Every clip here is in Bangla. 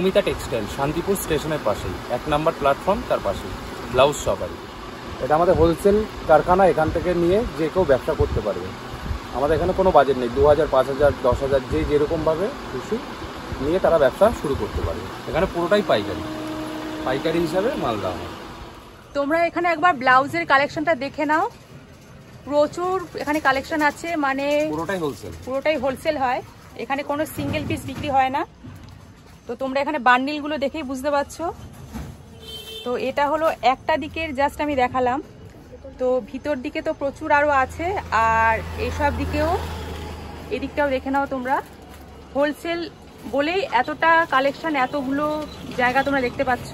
মৌমিতা টেক্সটাইল শান্তিপুর স্টেশনের পাশেই এক নাম্বার প্ল্যাটফর্ম তার পাশেই ব্লাউজ সবারই এটা আমাদের হোলসেল কারখানা এখান থেকে নিয়ে যে কেউ ব্যবসা করতে পারবে আমাদের এখানে কোনো বাজেট নেই দু হাজার পাঁচ হাজার দশ হাজার যে যেরকমভাবে খুশি নিয়ে তারা ব্যবসা শুরু করতে পারবে এখানে পুরোটাই পাইকারি পাইকারি হিসাবে মাল দেওয়া হয় তোমরা এখানে একবার ব্লাউজের কালেকশনটা দেখে নাও প্রচুর এখানে কালেকশন আছে মানে পুরোটাই হোলসেল পুরোটাই হোলসেল হয় এখানে কোনো সিঙ্গেল পিস বিক্রি হয় না তো তোমরা এখানে বান্ডিলগুলো দেখেই বুঝতে পারছো তো এটা হলো একটা দিকের জাস্ট আমি দেখালাম তো ভিতর দিকে তো প্রচুর আরও আছে আর এসব দিকেও এদিকটাও দেখে নাও তোমরা হোলসেল বলেই এতটা কালেকশন এতগুলো জায়গা তোমরা দেখতে পাচ্ছ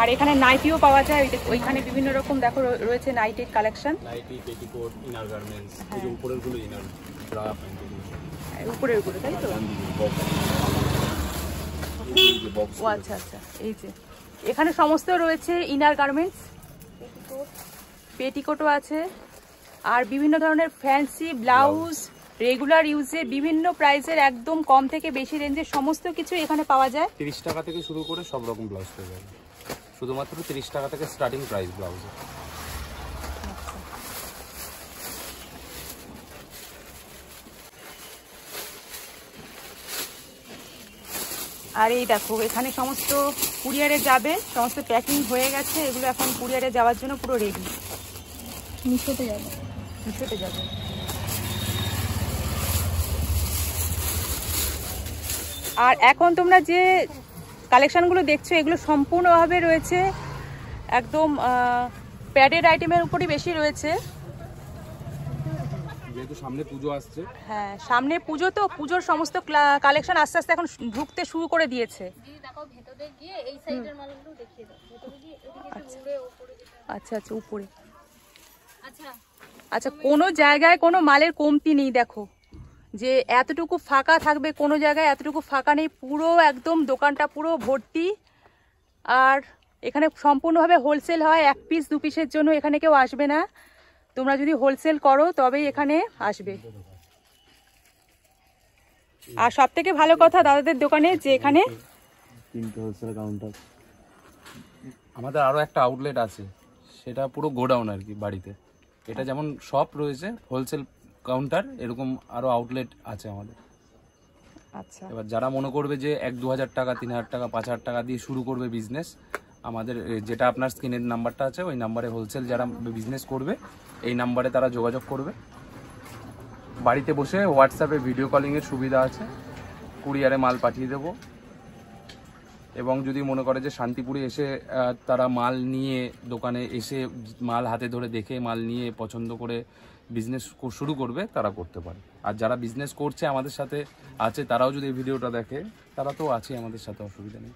আর এখানে নাইটিও পাওয়া যায় ওইখানে বিভিন্ন রকম দেখো রয়েছে নাইটির collection nighty petticoat inner garments inner উপরের উপরে তাই তো ও আচ্ছা আচ্ছা এই যে এখানে সমস্ত রয়েছে ইনার গার্মেন্টস পেটিকোটও আছে আর বিভিন্ন ধরনের ফ্যান্সি ব্লাউজ রেগুলার ইউজে বিভিন্ন প্রাইসের একদম কম থেকে বেশি রেঞ্জের সমস্ত কিছু এখানে পাওয়া যায় তিরিশ টাকা থেকে শুরু করে সব রকম ব্লাউজ পেয়ে যাবে শুধুমাত্র তিরিশ টাকা থেকে স্টার্টিং প্রাইস ব্লাউজ আর এই দেখো এখানে সমস্ত কুরিয়ারে যাবে সমস্ত প্যাকিং হয়ে গেছে এগুলো এখন কুরিয়ারে যাওয়ার জন্য পুরো রেডি মিশোতে যাবে মিশোতে যাবে আর এখন তোমরা যে কালেকশানগুলো দেখছো এগুলো সম্পূর্ণভাবে রয়েছে একদম প্যাডেড আইটেমের উপরই বেশি রয়েছে যেহেতু সামনে পুজো আসছে হ্যাঁ সামনে পুজো তো পুজোর সমস্ত কালেকশন আস্তে আস্তে এখন ঢুকতে শুরু করে দিয়েছে আচ্ছা।, আচ্ছা আচ্ছা উপরে আচ্ছা।, আচ্ছা কোনো জায়গায় কোনো মালের কমতি নেই দেখো যে এতটুকু ফাঁকা থাকবে কোনো জায়গায় এতটুকু ফাঁকা নেই পুরো একদম দোকানটা পুরো ভর্তি আর এখানে সম্পূর্ণভাবে হোলসেল হয় এক পিস দু পিসের জন্য এখানে কেউ আসবে না তোমরা যদি হোলসেল করো তবেই এখানে আসবে আর সব থেকে ভালো কথা দাদাদের দোকানে যে এখানে আমাদের আরো একটা আউটলেট আছে সেটা পুরো গোডাউন আর কি বাড়িতে এটা যেমন সব রয়েছে হোলসেল কাউন্টার এরকম আরো আউটলেট আছে আমাদের আচ্ছা এবার যারা মনে করবে যে এক দু হাজার টাকা তিন হাজার টাকা পাঁচ হাজার টাকা দিয়ে শুরু করবে বিজনেস আমাদের যেটা আপনার স্ক্রিনের নাম্বারটা আছে ওই নাম্বারে হোলসেল যারা বিজনেস করবে এই নাম্বারে তারা যোগাযোগ করবে বাড়িতে বসে হোয়াটসঅ্যাপে ভিডিও কলিংয়ের সুবিধা আছে কুরিয়ারে মাল পাঠিয়ে দেব এবং যদি মনে করে যে শান্তিপুরে এসে তারা মাল নিয়ে দোকানে এসে মাল হাতে ধরে দেখে মাল নিয়ে পছন্দ করে বিজনেস শুরু করবে তারা করতে পারে আর যারা বিজনেস করছে আমাদের সাথে আছে তারাও যদি এই ভিডিওটা দেখে তারা তো আছে আমাদের সাথে অসুবিধা নেই